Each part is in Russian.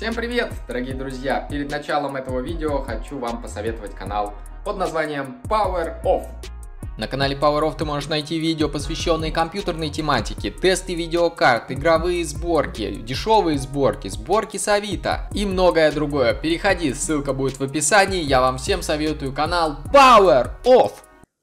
Всем привет, дорогие друзья! Перед началом этого видео хочу вам посоветовать канал под названием Power Off. На канале Power Off ты можешь найти видео, посвященные компьютерной тематике, тесты видеокарт, игровые сборки, дешевые сборки, сборки с Авито и многое другое. Переходи, ссылка будет в описании. Я вам всем советую канал Power Off.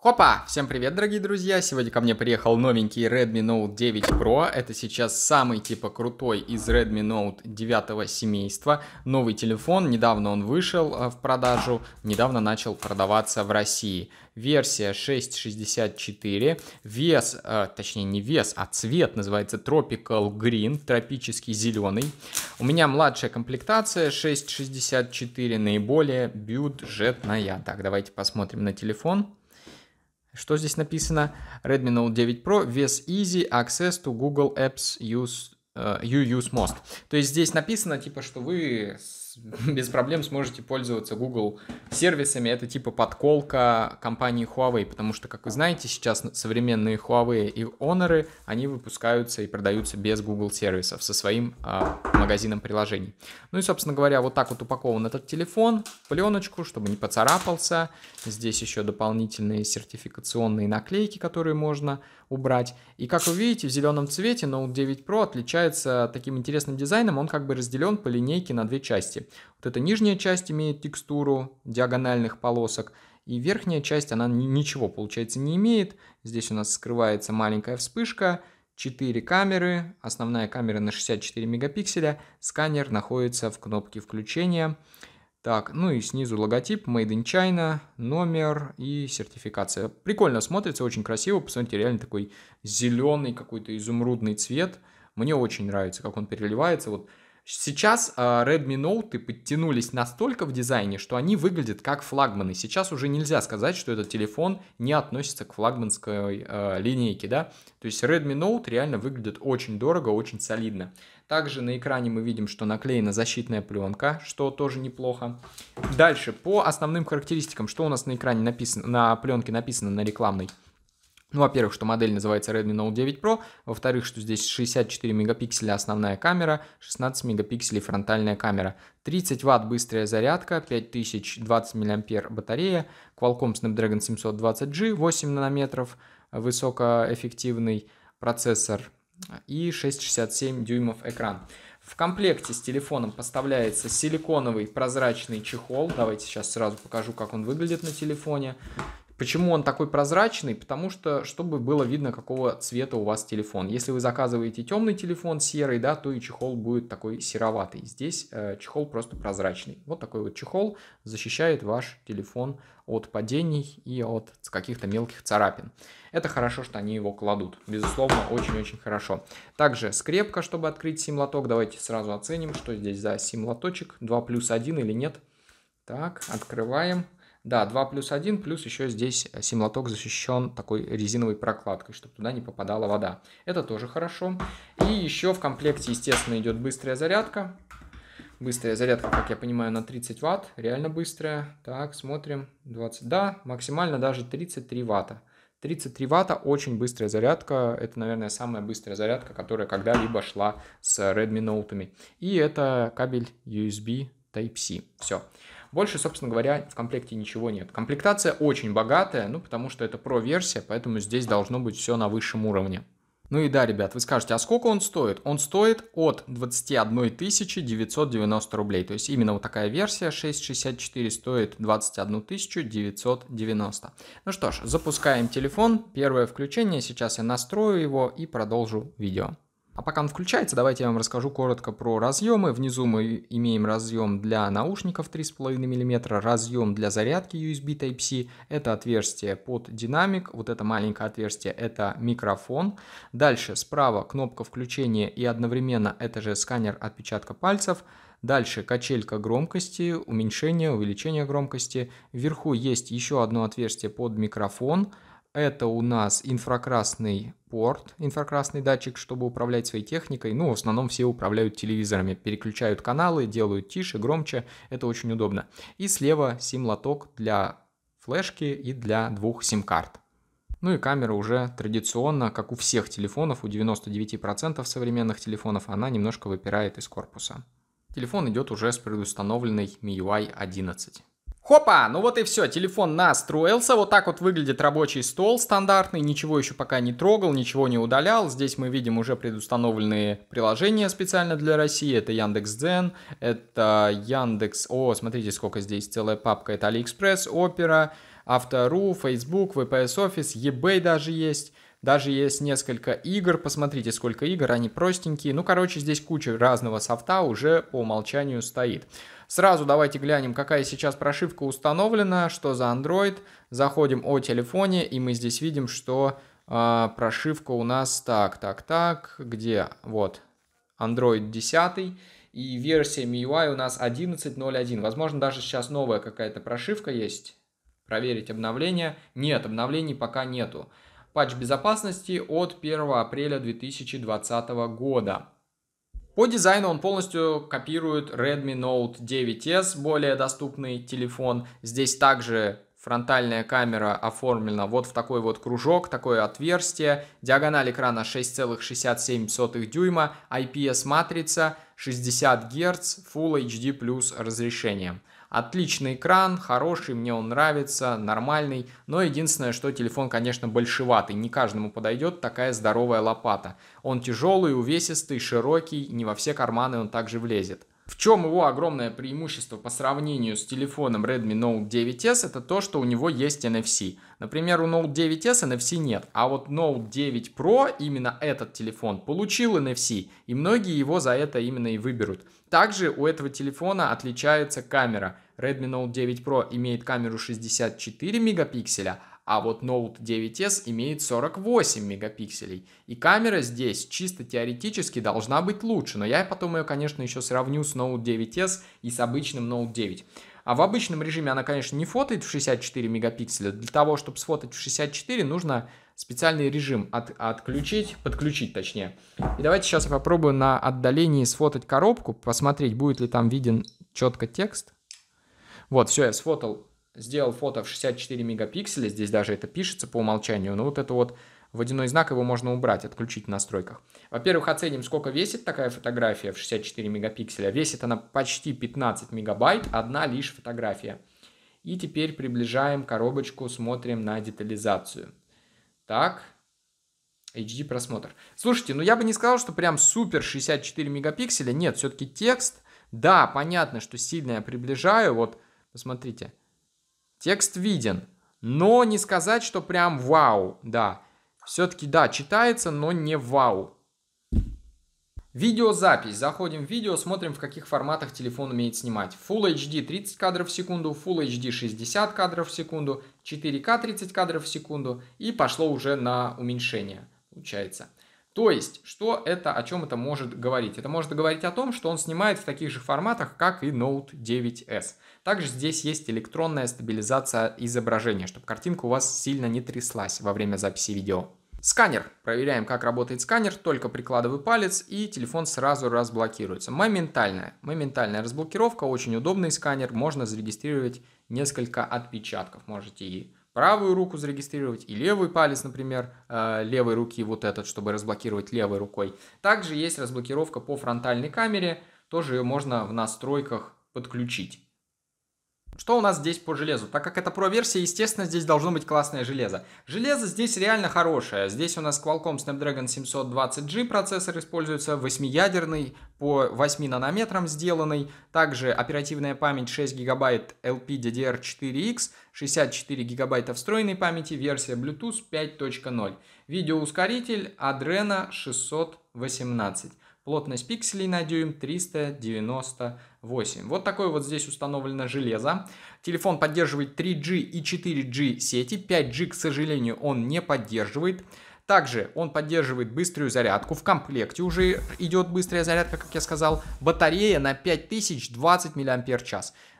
Хопа! Всем привет, дорогие друзья! Сегодня ко мне приехал новенький Redmi Note 9 Pro. Это сейчас самый типа крутой из Redmi Note 9 семейства. Новый телефон, недавно он вышел э, в продажу, недавно начал продаваться в России. Версия 6.64, вес, э, точнее не вес, а цвет называется Tropical Green, тропический зеленый. У меня младшая комплектация 6.64, наиболее бюджетная. Так, давайте посмотрим на телефон. Что здесь написано? Redmi Note 9 Pro, вес easy, access to Google Apps use, uh, you use most. То есть здесь написано, типа, что вы без проблем сможете пользоваться Google сервисами. Это типа подколка компании Huawei, потому что, как вы знаете, сейчас современные Huawei и Honor, они выпускаются и продаются без Google сервисов со своим э, магазином приложений. Ну и, собственно говоря, вот так вот упакован этот телефон, пленочку, чтобы не поцарапался. Здесь еще дополнительные сертификационные наклейки, которые можно убрать. И как вы видите, в зеленом цвете Note 9 Pro отличается таким интересным дизайном. Он как бы разделен по линейке на две части. Вот эта нижняя часть имеет текстуру диагональных полосок, и верхняя часть, она ничего, получается, не имеет. Здесь у нас скрывается маленькая вспышка, 4 камеры, основная камера на 64 мегапикселя, сканер находится в кнопке включения. Так, ну и снизу логотип Made in China, номер и сертификация. Прикольно смотрится, очень красиво. Посмотрите, реально такой зеленый какой-то изумрудный цвет. Мне очень нравится, как он переливается. Вот Сейчас э, Redmi Note подтянулись настолько в дизайне, что они выглядят как флагманы. Сейчас уже нельзя сказать, что этот телефон не относится к флагманской э, линейке, да. То есть Redmi Note реально выглядит очень дорого, очень солидно. Также на экране мы видим, что наклеена защитная пленка, что тоже неплохо. Дальше, по основным характеристикам, что у нас на экране написано, на пленке написано на рекламной. Ну, во-первых, что модель называется Redmi Note 9 Pro, во-вторых, что здесь 64 мегапикселя основная камера, 16 мегапикселей фронтальная камера, 30 ватт быстрая зарядка, 5020 мА батарея, Qualcomm Snapdragon 720G, 8 нанометров, э, высокоэффективный процессор э, и 6,67 дюймов экран. В комплекте с телефоном поставляется силиконовый прозрачный чехол. Давайте сейчас сразу покажу, как он выглядит на телефоне. Почему он такой прозрачный? Потому что, чтобы было видно, какого цвета у вас телефон. Если вы заказываете темный телефон, серый, да, то и чехол будет такой сероватый. Здесь э, чехол просто прозрачный. Вот такой вот чехол защищает ваш телефон от падений и от каких-то мелких царапин. Это хорошо, что они его кладут. Безусловно, очень-очень хорошо. Также скрепка, чтобы открыть сим-лоток. Давайте сразу оценим, что здесь за сим-лоточек. 2 плюс 1 или нет. Так, открываем. Да, 2 плюс 1, плюс еще здесь э, симлоток защищен такой резиновой прокладкой, чтобы туда не попадала вода. Это тоже хорошо. И еще в комплекте, естественно, идет быстрая зарядка. Быстрая зарядка, как я понимаю, на 30 ватт, реально быстрая. Так, смотрим, 20, да, максимально даже 33 ватта. 33 ватта, очень быстрая зарядка. Это, наверное, самая быстрая зарядка, которая когда-либо шла с Redmi Note. И это кабель USB Type-C. Все. Больше, собственно говоря, в комплекте ничего нет. Комплектация очень богатая, ну, потому что это про-версия, поэтому здесь должно быть все на высшем уровне. Ну и да, ребят, вы скажете, а сколько он стоит? Он стоит от 21 990 рублей. То есть именно вот такая версия 664 стоит 21 990. Ну что ж, запускаем телефон. Первое включение. Сейчас я настрою его и продолжу видео. А пока он включается, давайте я вам расскажу коротко про разъемы. Внизу мы имеем разъем для наушников 3,5 мм, разъем для зарядки USB Type-C, это отверстие под динамик, вот это маленькое отверстие это микрофон. Дальше справа кнопка включения и одновременно это же сканер отпечатка пальцев. Дальше качелька громкости, уменьшение, увеличение громкости. Вверху есть еще одно отверстие под микрофон. Это у нас инфракрасный порт, инфракрасный датчик, чтобы управлять своей техникой. Ну, в основном все управляют телевизорами, переключают каналы, делают тише, громче. Это очень удобно. И слева сим-лоток для флешки и для двух сим-карт. Ну и камера уже традиционно, как у всех телефонов, у 99% современных телефонов, она немножко выпирает из корпуса. Телефон идет уже с предустановленной MIUI 11. Хопа, ну вот и все, телефон настроился, вот так вот выглядит рабочий стол стандартный, ничего еще пока не трогал, ничего не удалял, здесь мы видим уже предустановленные приложения специально для России, это Яндекс.Дзен, это Яндекс, о, смотрите, сколько здесь, целая папка, это Алиэкспресс, Опера, Автору, Facebook, VPS Office, eBay даже есть, даже есть несколько игр, посмотрите, сколько игр, они простенькие. Ну, короче, здесь куча разного софта уже по умолчанию стоит. Сразу давайте глянем, какая сейчас прошивка установлена, что за Android. Заходим о телефоне, и мы здесь видим, что э, прошивка у нас так, так, так, где? Вот, Android 10 и версия MIUI у нас 11.01. Возможно, даже сейчас новая какая-то прошивка есть. Проверить обновление. Нет, обновлений пока нету патч безопасности от 1 апреля 2020 года. По дизайну он полностью копирует Redmi Note 9S, более доступный телефон. Здесь также Фронтальная камера оформлена вот в такой вот кружок, такое отверстие. Диагональ экрана 6,67 дюйма, IPS-матрица, 60 Гц, Full HD разрешение. Отличный экран, хороший, мне он нравится, нормальный. Но единственное, что телефон, конечно, большеватый. Не каждому подойдет такая здоровая лопата. Он тяжелый, увесистый, широкий, не во все карманы он также влезет. В чем его огромное преимущество по сравнению с телефоном Redmi Note 9s, это то, что у него есть NFC. Например, у Note 9s NFC нет, а вот Note 9 Pro, именно этот телефон, получил NFC, и многие его за это именно и выберут. Также у этого телефона отличается камера. Redmi Note 9 Pro имеет камеру 64 мегапикселя, а вот Note 9s имеет 48 мегапикселей. И камера здесь чисто теоретически должна быть лучше, но я потом ее, конечно, еще сравню с Note 9s и с обычным Note 9. А в обычном режиме она, конечно, не фотает в 64 мегапикселя. Для того, чтобы сфотать в 64, нужно специальный режим от, отключить, подключить точнее. И давайте сейчас я попробую на отдалении сфотать коробку, посмотреть, будет ли там виден четко текст. Вот, все, я сфотал сделал фото в 64 мегапикселя, здесь даже это пишется по умолчанию, но вот это вот водяной знак, его можно убрать, отключить в настройках. Во-первых, оценим, сколько весит такая фотография в 64 мегапикселя. Весит она почти 15 мегабайт, одна лишь фотография. И теперь приближаем коробочку, смотрим на детализацию. Так, HD просмотр. Слушайте, ну я бы не сказал, что прям супер 64 мегапикселя. Нет, все-таки текст. Да, понятно, что сильно я приближаю. Вот, посмотрите. Посмотрите. Текст виден, но не сказать, что прям вау, да. Все-таки, да, читается, но не вау. Видеозапись. Заходим в видео, смотрим, в каких форматах телефон умеет снимать. Full HD 30 кадров в секунду, Full HD 60 кадров в секунду, 4К 30 кадров в секунду и пошло уже на уменьшение, получается. То есть, что это, о чем это может говорить? Это может говорить о том, что он снимает в таких же форматах, как и Note 9S. Также здесь есть электронная стабилизация изображения, чтобы картинка у вас сильно не тряслась во время записи видео. Сканер. Проверяем, как работает сканер, только прикладываю палец и телефон сразу разблокируется. Моментальная. Моментальная разблокировка, очень удобный сканер, можно зарегистрировать несколько отпечатков. Можете и правую руку зарегистрировать и левый палец, например, э, левой руки вот этот, чтобы разблокировать левой рукой. Также есть разблокировка по фронтальной камере, тоже ее можно в настройках подключить. Что у нас здесь по железу? Так как это про-версия, естественно, здесь должно быть классное железо. Железо здесь реально хорошее. Здесь у нас Qualcomm Snapdragon 720G процессор используется, 8-ядерный, по 8 нанометрам сделанный. Также оперативная память 6 гигабайт LPDDR4X, 64 гигабайта встроенной памяти, версия Bluetooth 5.0. Видеоускоритель Adreno 618. Плотность пикселей на дюйм 398. Вот такое вот здесь установлено железо. Телефон поддерживает 3G и 4G сети. 5G, к сожалению, он не поддерживает. Также он поддерживает быструю зарядку. В комплекте уже идет быстрая зарядка, как я сказал. Батарея на 5020 мАч.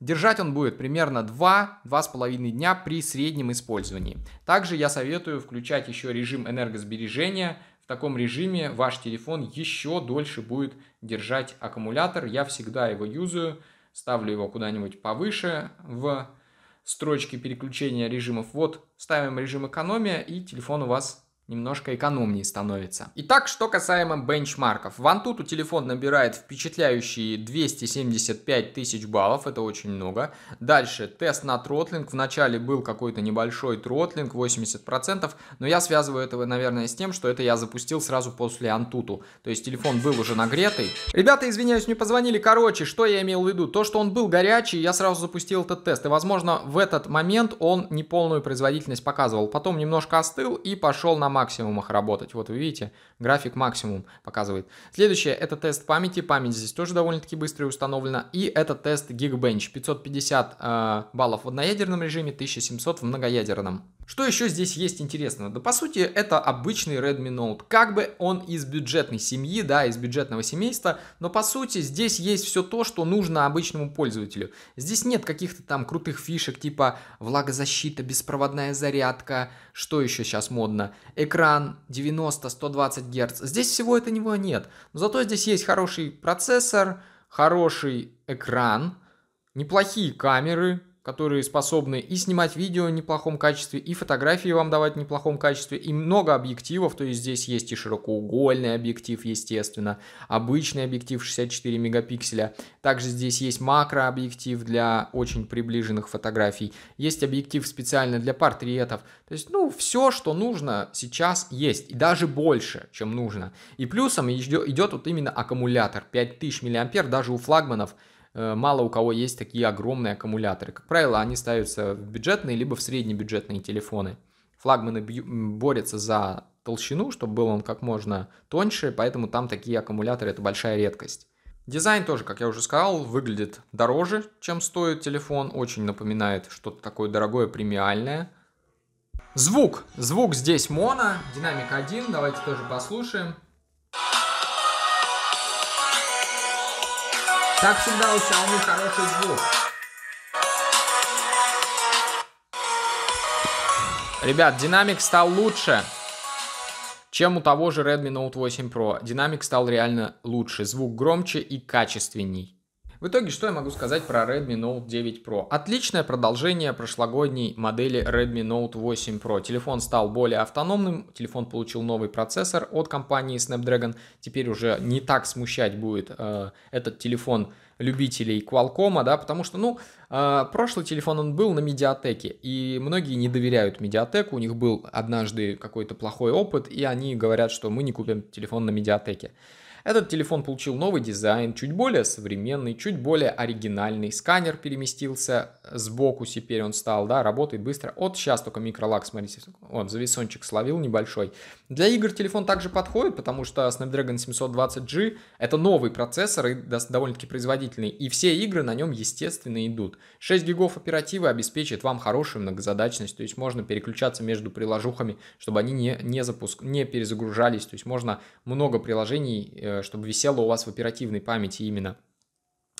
Держать он будет примерно 2-2,5 дня при среднем использовании. Также я советую включать еще режим энергосбережения – таком режиме ваш телефон еще дольше будет держать аккумулятор. Я всегда его юзаю, ставлю его куда-нибудь повыше в строчке переключения режимов. Вот ставим режим экономия и телефон у вас немножко экономнее становится. Итак, что касаемо бенчмарков. В Antutu телефон набирает впечатляющие 275 тысяч баллов, это очень много. Дальше, тест на тротлинг. Вначале был какой-то небольшой тротлинг, 80%, но я связываю этого, наверное, с тем, что это я запустил сразу после Antutu. То есть телефон был уже нагретый. Ребята, извиняюсь, мне позвонили. Короче, что я имел в виду? То, что он был горячий, я сразу запустил этот тест. И, возможно, в этот момент он неполную производительность показывал. Потом немножко остыл и пошел на максимумах работать. Вот вы видите, график максимум показывает. Следующее это тест памяти. Память здесь тоже довольно-таки быстрая установлена. И это тест Geekbench. 550 э, баллов в одноядерном режиме, 1700 в многоядерном. Что еще здесь есть интересного? Да по сути это обычный Redmi Note. Как бы он из бюджетной семьи, да, из бюджетного семейства, но по сути здесь есть все то, что нужно обычному пользователю. Здесь нет каких-то там крутых фишек типа влагозащита, беспроводная зарядка, что еще сейчас модно, экран 90-120 Гц. Здесь всего этого него нет. Но зато здесь есть хороший процессор, хороший экран, неплохие камеры, которые способны и снимать видео в неплохом качестве, и фотографии вам давать в неплохом качестве, и много объективов, то есть здесь есть и широкоугольный объектив, естественно, обычный объектив 64 мегапикселя, также здесь есть макрообъектив для очень приближенных фотографий, есть объектив специально для портретов, то есть, ну, все, что нужно сейчас есть, и даже больше, чем нужно. И плюсом идет вот именно аккумулятор, 5000 мА даже у флагманов, Э, мало у кого есть такие огромные аккумуляторы. Как правило, они ставятся в бюджетные либо в среднебюджетные телефоны. Флагманы борются за толщину, чтобы был он как можно тоньше, поэтому там такие аккумуляторы это большая редкость. Дизайн тоже, как я уже сказал, выглядит дороже, чем стоит телефон. Очень напоминает что-то такое дорогое, премиальное. Звук. Звук здесь моно, динамик 1. Давайте тоже послушаем. Как всегда, у Xiaomi хороший звук. Ребят, динамик стал лучше, чем у того же Redmi Note 8 Pro. Динамик стал реально лучше, звук громче и качественней. В итоге, что я могу сказать про Redmi Note 9 Pro? Отличное продолжение прошлогодней модели Redmi Note 8 Pro. Телефон стал более автономным, телефон получил новый процессор от компании Snapdragon. Теперь уже не так смущать будет э, этот телефон любителей Qualcomm, да, потому что, ну, э, прошлый телефон он был на медиатеке, и многие не доверяют медиатеку, у них был однажды какой-то плохой опыт, и они говорят, что мы не купим телефон на медиатеке. Этот телефон получил новый дизайн, чуть более современный, чуть более оригинальный. Сканер переместился э, сбоку, теперь он стал, да, работает быстро. Вот сейчас только микролаг, смотрите, вот зависончик словил небольшой. Для игр телефон также подходит, потому что Snapdragon 720G это новый процессор и довольно-таки производительный, и все игры на нем, естественно, идут. 6 гигов оперативы обеспечит вам хорошую многозадачность, то есть можно переключаться между приложухами, чтобы они не, не, запуск... не перезагружались, то есть можно много приложений э, Э, чтобы висела у вас в оперативной памяти именно.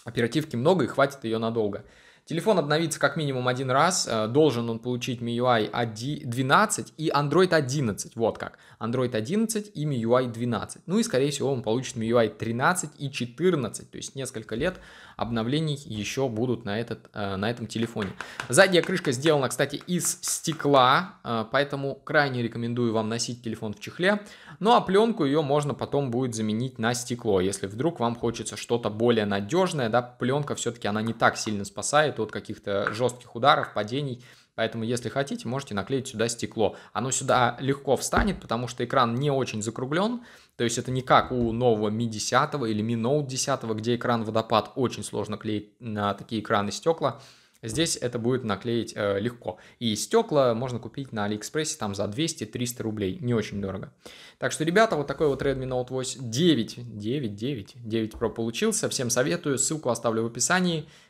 Оперативки много и хватит ее надолго. Телефон обновится как минимум один раз, э, должен он получить MIUI 12 и Android 11, вот как. Android 11 и MIUI 12. Ну и, скорее всего, он получит MIUI 13 и 14, то есть несколько лет обновлений еще будут на, этот, э, на этом телефоне. Задняя крышка сделана, кстати, из стекла, э, поэтому крайне рекомендую вам носить телефон в чехле. Ну а пленку ее можно потом будет заменить на стекло, если вдруг вам хочется что-то более надежное, да, пленка все-таки она не так сильно спасает от каких-то жестких ударов, падений. Поэтому, если хотите, можете наклеить сюда стекло. Оно сюда легко встанет, потому что экран не очень закруглен. То есть это не как у нового Mi 10 или Mi Note 10, где экран водопад. Очень сложно клеить на такие экраны стекла. Здесь это будет наклеить э, легко. И стекла можно купить на Алиэкспрессе там за 200-300 рублей. Не очень дорого. Так что, ребята, вот такой вот Redmi Note 8 9, 9, 9, 9 Pro получился. Всем советую. Ссылку оставлю в описании.